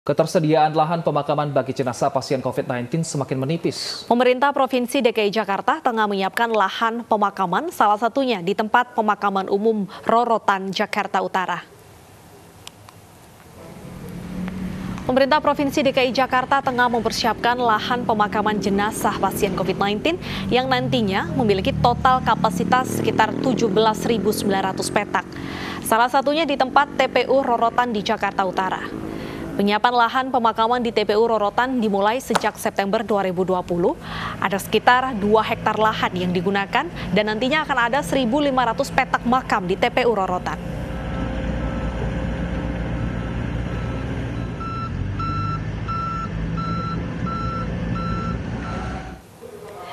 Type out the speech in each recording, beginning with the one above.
Ketersediaan lahan pemakaman bagi jenazah pasien COVID-19 semakin menipis. Pemerintah Provinsi DKI Jakarta tengah menyiapkan lahan pemakaman, salah satunya di tempat pemakaman umum Rorotan, Jakarta Utara. Pemerintah Provinsi DKI Jakarta tengah mempersiapkan lahan pemakaman jenazah pasien COVID-19 yang nantinya memiliki total kapasitas sekitar 17.900 petak. Salah satunya di tempat TPU Rorotan di Jakarta Utara. Penyiapan lahan pemakaman di TPU Rorotan dimulai sejak September 2020. Ada sekitar 2 hektar lahan yang digunakan dan nantinya akan ada 1.500 petak makam di TPU Rorotan.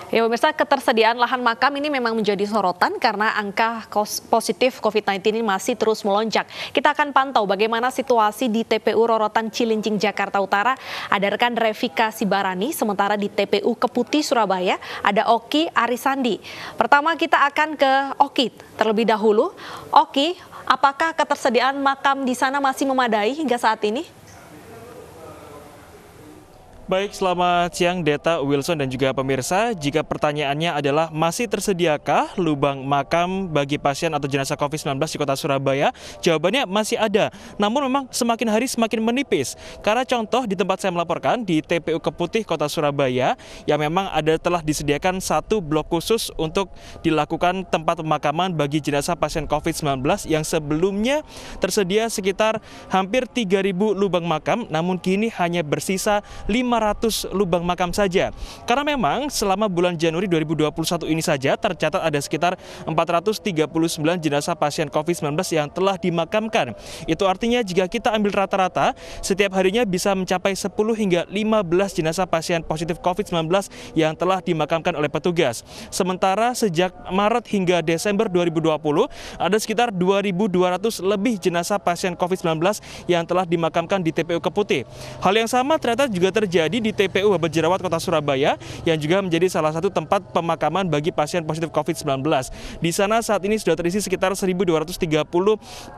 Ya pemirsa, ketersediaan lahan makam ini memang menjadi sorotan karena angka positif COVID-19 ini masih terus melonjak. Kita akan pantau bagaimana situasi di TPU Rorotan Cilincing Jakarta Utara. Ada rekan Revika Sibarani, sementara di TPU Keputi Surabaya ada Oki Arisandi. Pertama kita akan ke Oki terlebih dahulu. Oki, apakah ketersediaan makam di sana masih memadai hingga saat ini? Baik, selamat siang Deta Wilson dan juga pemirsa. Jika pertanyaannya adalah masih tersediakah lubang makam bagi pasien atau jenazah COVID-19 di kota Surabaya? Jawabannya masih ada. Namun memang semakin hari semakin menipis. Karena contoh di tempat saya melaporkan di TPU Keputih Kota Surabaya yang memang ada telah disediakan satu blok khusus untuk dilakukan tempat pemakaman bagi jenazah pasien COVID-19 yang sebelumnya tersedia sekitar hampir 3.000 lubang makam namun kini hanya bersisa 5 500 lubang makam saja. Karena memang selama bulan Januari 2021 ini saja tercatat ada sekitar 439 jenazah pasien COVID-19 yang telah dimakamkan. Itu artinya jika kita ambil rata-rata, setiap harinya bisa mencapai 10 hingga 15 jenazah pasien positif COVID-19 yang telah dimakamkan oleh petugas. Sementara sejak Maret hingga Desember 2020, ada sekitar 2.200 lebih jenazah pasien COVID-19 yang telah dimakamkan di TPU Keputih. Hal yang sama ternyata juga terjadi terjadi di TPU Babat Jerawat Kota Surabaya yang juga menjadi salah satu tempat pemakaman bagi pasien positif COVID-19. Di sana saat ini sudah terisi sekitar 1.230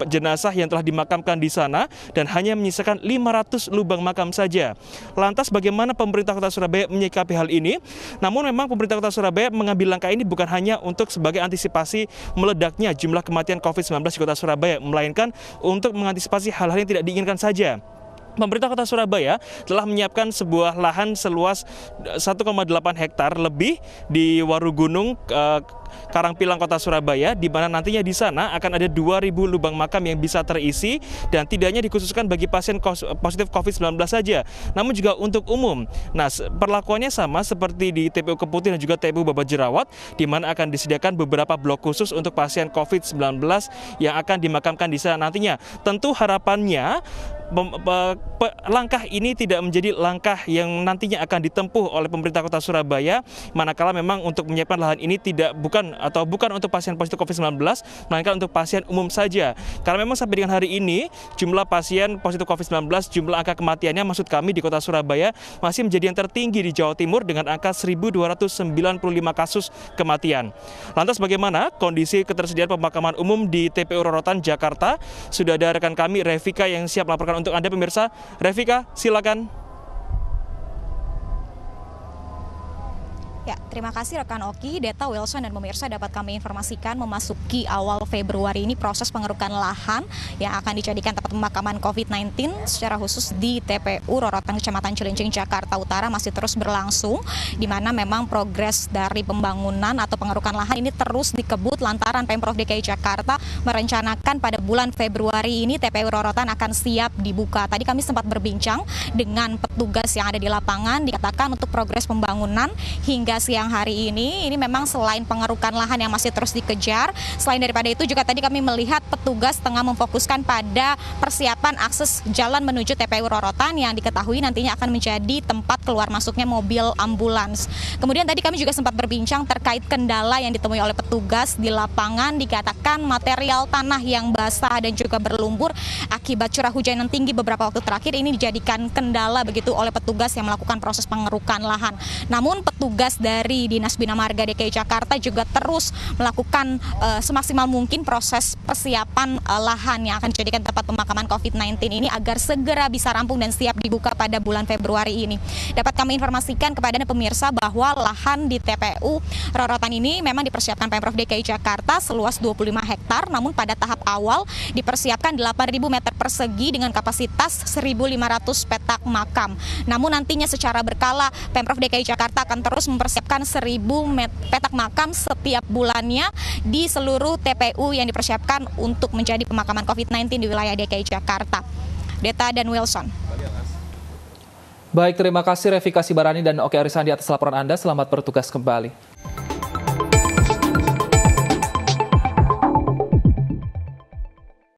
jenazah yang telah dimakamkan di sana dan hanya menyisakan 500 lubang makam saja. Lantas bagaimana pemerintah Kota Surabaya menyikapi hal ini? Namun memang pemerintah Kota Surabaya mengambil langkah ini bukan hanya untuk sebagai antisipasi meledaknya jumlah kematian COVID-19 di Kota Surabaya, melainkan untuk mengantisipasi hal-hal yang tidak diinginkan saja pemerintah Kota Surabaya telah menyiapkan sebuah lahan seluas 1,8 eh, hektar lebih di Waru Gunung eh, Karangpilang Kota Surabaya di mana nantinya di sana akan ada 2000 lubang makam yang bisa terisi dan tidaknya dikhususkan bagi pasien positif COVID-19 saja namun juga untuk umum. Nah, perlakuannya sama seperti di TPU Keputih dan juga TPU Babat Jerawat di mana akan disediakan beberapa blok khusus untuk pasien COVID-19 yang akan dimakamkan di sana nantinya. Tentu harapannya langkah ini tidak menjadi langkah yang nantinya akan ditempuh oleh pemerintah kota Surabaya, manakala memang untuk menyiapkan lahan ini tidak bukan atau bukan untuk pasien positif COVID-19, melainkan untuk pasien umum saja. Karena memang sampai dengan hari ini jumlah pasien positif COVID-19, jumlah angka kematiannya maksud kami di kota Surabaya masih menjadi yang tertinggi di Jawa Timur dengan angka 1.295 kasus kematian. Lantas bagaimana kondisi ketersediaan pemakaman umum di TPU Rorotan, Jakarta? Sudah ada rekan kami Revika yang siap melaporkan untuk Anda pemirsa. Revika, silakan. Ya, terima kasih rekan Oki, Deta Wilson dan pemirsa dapat kami informasikan memasuki awal Februari ini proses pengerukan lahan yang akan dijadikan tempat pemakaman COVID-19 secara khusus di TPU Rorotan Kecamatan Cilincing Jakarta Utara masih terus berlangsung di mana memang progres dari pembangunan atau pengerukan lahan ini terus dikebut lantaran Pemprov DKI Jakarta merencanakan pada bulan Februari ini TPU Rorotan akan siap dibuka. Tadi kami sempat berbincang dengan petugas yang ada di lapangan dikatakan untuk progres pembangunan hingga hingga siang hari ini ini memang selain pengerukan lahan yang masih terus dikejar, selain daripada itu juga tadi kami melihat petugas tengah memfokuskan pada persiapan akses jalan menuju TPU Rorotan yang diketahui nantinya akan menjadi tempat keluar masuknya mobil ambulans. Kemudian tadi kami juga sempat berbincang terkait kendala yang ditemui oleh petugas di lapangan dikatakan material tanah yang basah dan juga berlumpur akibat curah hujan yang tinggi beberapa waktu terakhir ini dijadikan kendala begitu oleh petugas yang melakukan proses pengerukan lahan. Namun petugas dari Dinas Bina Marga DKI Jakarta juga terus melakukan uh, semaksimal mungkin proses persiapan uh, lahan yang akan dijadikan tempat pemakaman COVID-19 ini agar segera bisa rampung dan siap dibuka pada bulan Februari ini. Dapat kami informasikan kepada pemirsa bahwa lahan di TPU Rorotan ini memang dipersiapkan Pemprov DKI Jakarta seluas 25 hektar, namun pada tahap awal dipersiapkan 8.000 meter persegi dengan kapasitas 1.500 petak makam. Namun nantinya secara berkala Pemprov DKI Jakarta akan terus mempersiapkan mempersiapkan 1000 petak makam setiap bulannya di seluruh TPU yang dipersiapkan untuk menjadi pemakaman COVID-19 di wilayah DKI Jakarta. Deta dan Wilson. Baik, terima kasih Revika Sibarani dan Oke Arisandi atas laporan Anda. Selamat bertugas kembali.